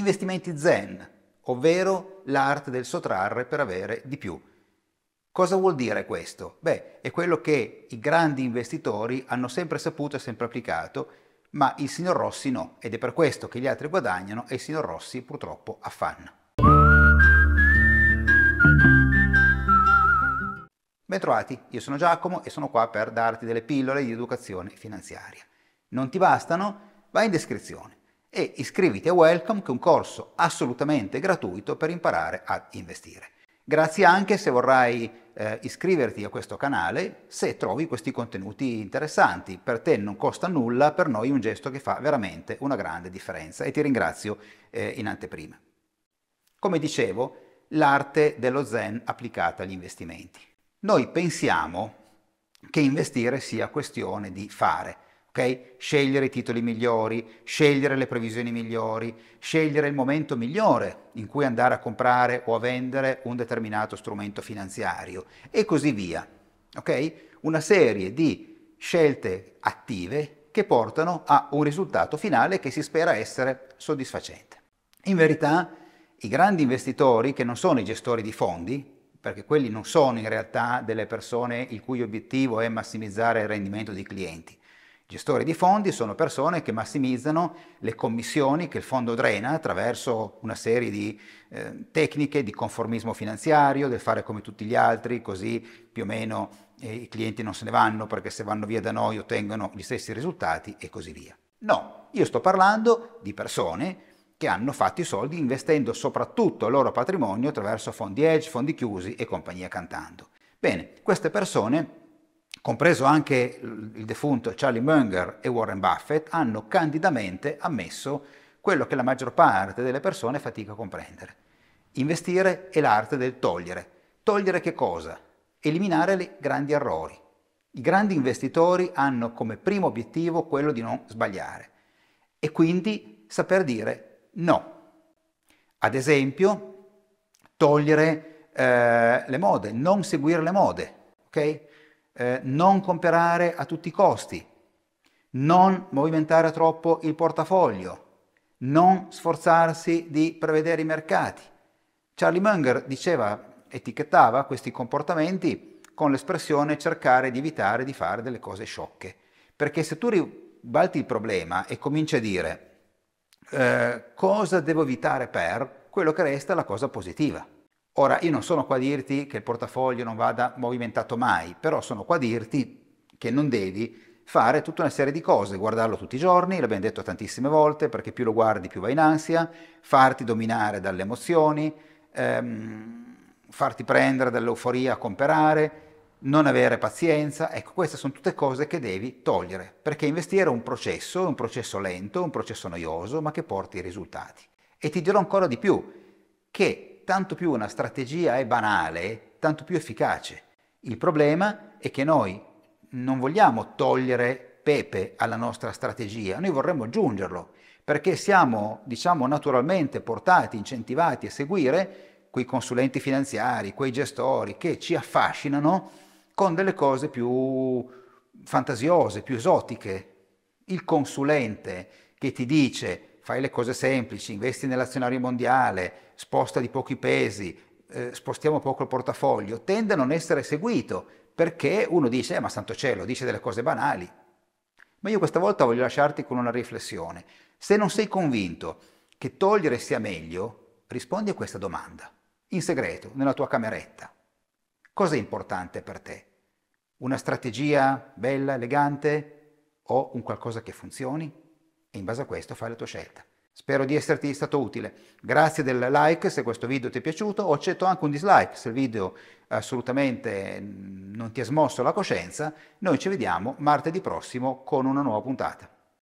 investimenti zen, ovvero l'arte del sottrarre per avere di più. Cosa vuol dire questo? Beh, è quello che i grandi investitori hanno sempre saputo e sempre applicato, ma il signor Rossi no, ed è per questo che gli altri guadagnano e il signor Rossi purtroppo affanna. Bentrovati, io sono Giacomo e sono qua per darti delle pillole di educazione finanziaria. Non ti bastano? Vai in descrizione e iscriviti a Welcome che è un corso assolutamente gratuito per imparare ad investire. Grazie anche se vorrai eh, iscriverti a questo canale se trovi questi contenuti interessanti. Per te non costa nulla, per noi è un gesto che fa veramente una grande differenza e ti ringrazio eh, in anteprima. Come dicevo, l'arte dello zen applicata agli investimenti. Noi pensiamo che investire sia questione di fare, ok? Scegliere i titoli migliori, scegliere le previsioni migliori, scegliere il momento migliore in cui andare a comprare o a vendere un determinato strumento finanziario e così via, ok? Una serie di scelte attive che portano a un risultato finale che si spera essere soddisfacente. In verità, i grandi investitori, che non sono i gestori di fondi, perché quelli non sono in realtà delle persone il cui obiettivo è massimizzare il rendimento dei clienti, Gestori di fondi sono persone che massimizzano le commissioni che il fondo drena attraverso una serie di eh, tecniche di conformismo finanziario, del fare come tutti gli altri, così più o meno eh, i clienti non se ne vanno perché se vanno via da noi ottengono gli stessi risultati e così via. No, io sto parlando di persone che hanno fatto i soldi investendo soprattutto il loro patrimonio attraverso fondi hedge, fondi chiusi e compagnia cantando. Bene, queste persone compreso anche il defunto Charlie Munger e Warren Buffett, hanno candidamente ammesso quello che la maggior parte delle persone fatica a comprendere. Investire è l'arte del togliere. Togliere che cosa? Eliminare i grandi errori. I grandi investitori hanno come primo obiettivo quello di non sbagliare e quindi saper dire no. Ad esempio, togliere eh, le mode, non seguire le mode, ok? eh, non comprare a tutti i costi, non movimentare troppo il portafoglio, non sforzarsi di prevedere i mercati. Charlie Munger diceva, etichettava questi comportamenti con l'espressione cercare di evitare di fare delle cose sciocche, perché se tu ribalti il problema e cominci a dire eh, cosa devo evitare per, quello che resta è la cosa positiva. Ora, io non sono qua a dirti che il portafoglio non vada movimentato mai, però sono qua a dirti che non devi fare tutta una serie di cose, guardarlo tutti i giorni, l'abbiamo detto tantissime volte, perché più lo guardi più vai in ansia, farti dominare dalle emozioni, ehm, farti prendere dall'euforia a comprare, non avere pazienza, ecco queste sono tutte cose che devi togliere, perché investire è un processo, un processo lento, un processo noioso, ma che porti risultati. E ti dirò ancora di più, che tanto più una strategia è banale, tanto più efficace. Il problema è che noi non vogliamo togliere pepe alla nostra strategia, noi vorremmo aggiungerlo, perché siamo, diciamo, naturalmente portati, incentivati a seguire quei consulenti finanziari, quei gestori che ci affascinano con delle cose più fantasiose, più esotiche. Il consulente che ti dice fai le cose semplici, investi nell'azionario mondiale, sposta di pochi pesi, eh, spostiamo poco il portafoglio, tende a non essere seguito perché uno dice, eh, ma santo cielo, dice delle cose banali. Ma io questa volta voglio lasciarti con una riflessione. Se non sei convinto che togliere sia meglio, rispondi a questa domanda, in segreto, nella tua cameretta. Cosa è importante per te? Una strategia bella, elegante o un qualcosa che funzioni? e in base a questo fai la tua scelta. Spero di esserti stato utile. Grazie del like se questo video ti è piaciuto o accetto anche un dislike se il video assolutamente mm, non ti ha smosso la coscienza. Noi ci vediamo martedì prossimo con una nuova puntata.